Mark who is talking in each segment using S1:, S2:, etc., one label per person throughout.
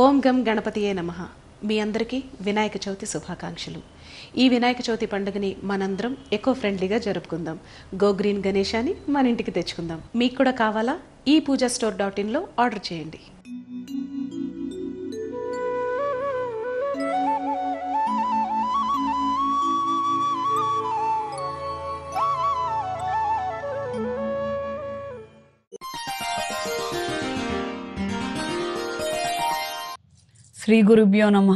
S1: ఓం గం గణపతియే నమ మీ అందరికీ వినాయక చవితి శుభాకాంక్షలు ఈ వినాయక చవితి పండుగని మనందరం ఎకో ఫ్రెండ్లీగా జరుపుకుందాం గో గ్రీన్ గణేశాన్ని మన ఇంటికి తెచ్చుకుందాం మీకు కూడా కావాలా ఈ పూజా స్టోర్ డాట్ ఇన్లో ఆర్డర్ చేయండి శ్రీ గురుభ్యో నమ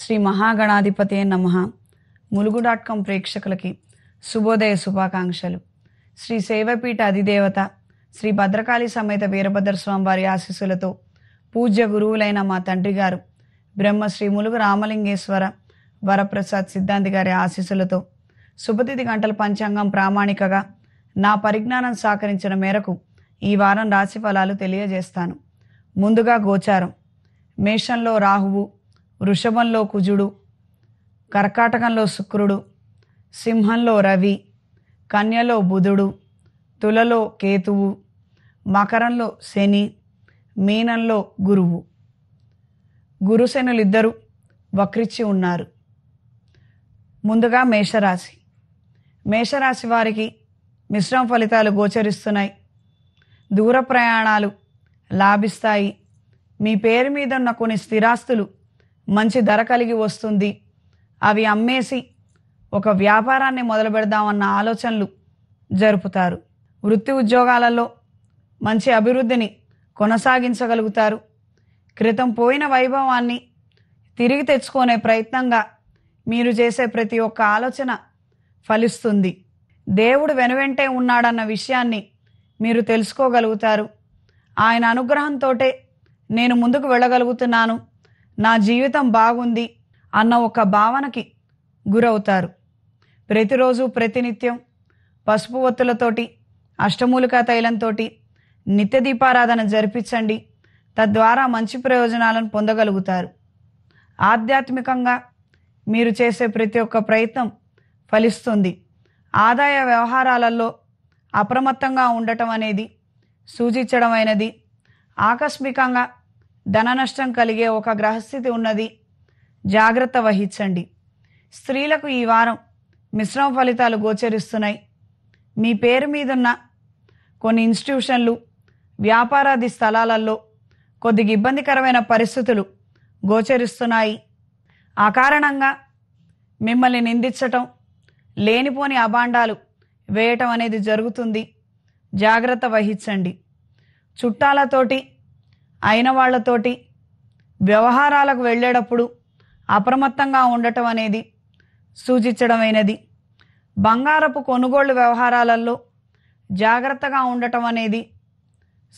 S1: శ్రీ మహాగణాధిపతి నమ ములుగు డాట్ కామ్ ప్రేక్షకులకి శుభోదయ శుభాకాంక్షలు శ్రీ సేవపీఠ అధిదేవత శ్రీ భద్రకాళి సమేత వీరభద్రస్వామి వారి ఆశీస్సులతో పూజ్య గురువులైన మా తండ్రి గారు బ్రహ్మ శ్రీ ములుగు రామలింగేశ్వర వరప్రసాద్ సిద్ధాంతి గారి ఆశీస్సులతో శుభతిథి గంటల పంచాంగం ప్రామాణికగా నా పరిజ్ఞానం సహకరించిన మేరకు ఈ వారం రాశి ఫలాలు తెలియజేస్తాను ముందుగా గోచారం మేషంలో రాహువు వృషభంలో కుజుడు కర్కాటకంలో శుక్రుడు సింహంలో రవి కన్యలో బుధుడు తులలో కేతువు మకరంలో శని మీనంలో గురువు గురుశనులిద్దరూ వక్రిచ్చి ఉన్నారు ముందుగా మేషరాశి మేషరాశి వారికి మిశ్రమ ఫలితాలు గోచరిస్తున్నాయి దూర ప్రయాణాలు లాభిస్తాయి మీ పేరు మీద ఉన్న కొన్ని స్థిరాస్తులు మంచి ధర కలిగి వస్తుంది అవి అమ్మేసి ఒక వ్యాపారాన్ని మొదలు పెడదామన్న ఆలోచనలు జరుపుతారు వృత్తి ఉద్యోగాలలో మంచి అభివృద్ధిని కొనసాగించగలుగుతారు క్రితం పోయిన వైభవాన్ని తిరిగి తెచ్చుకునే ప్రయత్నంగా మీరు చేసే ప్రతి ఒక్క ఆలోచన ఫలిస్తుంది దేవుడు వెనువెంటే ఉన్నాడన్న విషయాన్ని మీరు తెలుసుకోగలుగుతారు ఆయన అనుగ్రహంతోటే నేను ముందుకు వెళ్ళగలుగుతున్నాను నా జీవితం బాగుంది అన్న ఒక భావనకి గురవుతారు ప్రతిరోజు ప్రతినిత్యం పసుపు ఒత్తులతోటి అష్టమూలికా తైలంతో నిత్య దీపారాధన జరిపించండి తద్వారా మంచి ప్రయోజనాలను పొందగలుగుతారు ఆధ్యాత్మికంగా మీరు చేసే ప్రతి ఒక్క ప్రయత్నం ఫలిస్తుంది ఆదాయ వ్యవహారాలలో అప్రమత్తంగా ఉండటం అనేది సూచించడమైనది ఆకస్మికంగా ధన నష్టం కలిగే ఒక గ్రహస్థితి ఉన్నది జాగ్రత్త వహించండి స్త్రీలకు ఈ వారం మిశ్రమ ఫలితాలు గోచరిస్తున్నాయి మీ పేరు మీదున్న కొన్ని ఇన్స్టిట్యూషన్లు వ్యాపారాది స్థలాలలో కొద్దిగా ఇబ్బందికరమైన పరిస్థితులు గోచరిస్తున్నాయి ఆ కారణంగా మిమ్మల్ని నిందించటం లేనిపోని అభాండాలు వేయటం అనేది జరుగుతుంది జాగ్రత్త వహించండి చుట్టాలతోటి అయిన వాళ్ళతోటి వ్యవహారాలకు వెళ్ళేటప్పుడు అప్రమత్తంగా ఉండటం అనేది సూచించడమైనది బంగారపు కొనుగోళ్ళు వ్యవహారాలలో జాగ్రత్తగా ఉండటం అనేది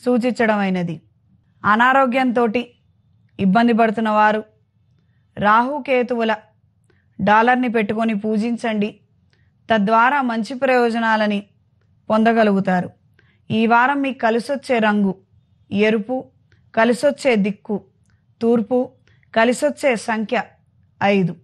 S1: సూచించడమైనది అనారోగ్యంతో ఇబ్బంది పడుతున్న వారు రాహుకేతువుల డాలర్ని పెట్టుకొని పూజించండి తద్వారా మంచి ప్రయోజనాలని పొందగలుగుతారు ఈ వారం మీకు కలిసొచ్చే రంగు ఎరుపు కలిసొచ్చే దిక్కు తూర్పు కలిసొచ్చే సంఖ్య ఐదు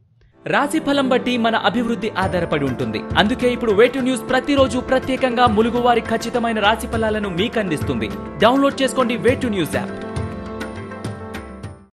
S1: రాశి ఫలం బట్టి మన అభివృద్ధి ఆధారపడి ఉంటుంది అందుకే ఇప్పుడు వేటు న్యూస్ ప్రతిరోజు ప్రత్యేకంగా ములుగువారి ఖచ్చితమైన రాశి ఫలాలను మీకు అందిస్తుంది డౌన్లోడ్ చేసుకోండి వేటు న్యూస్ యాప్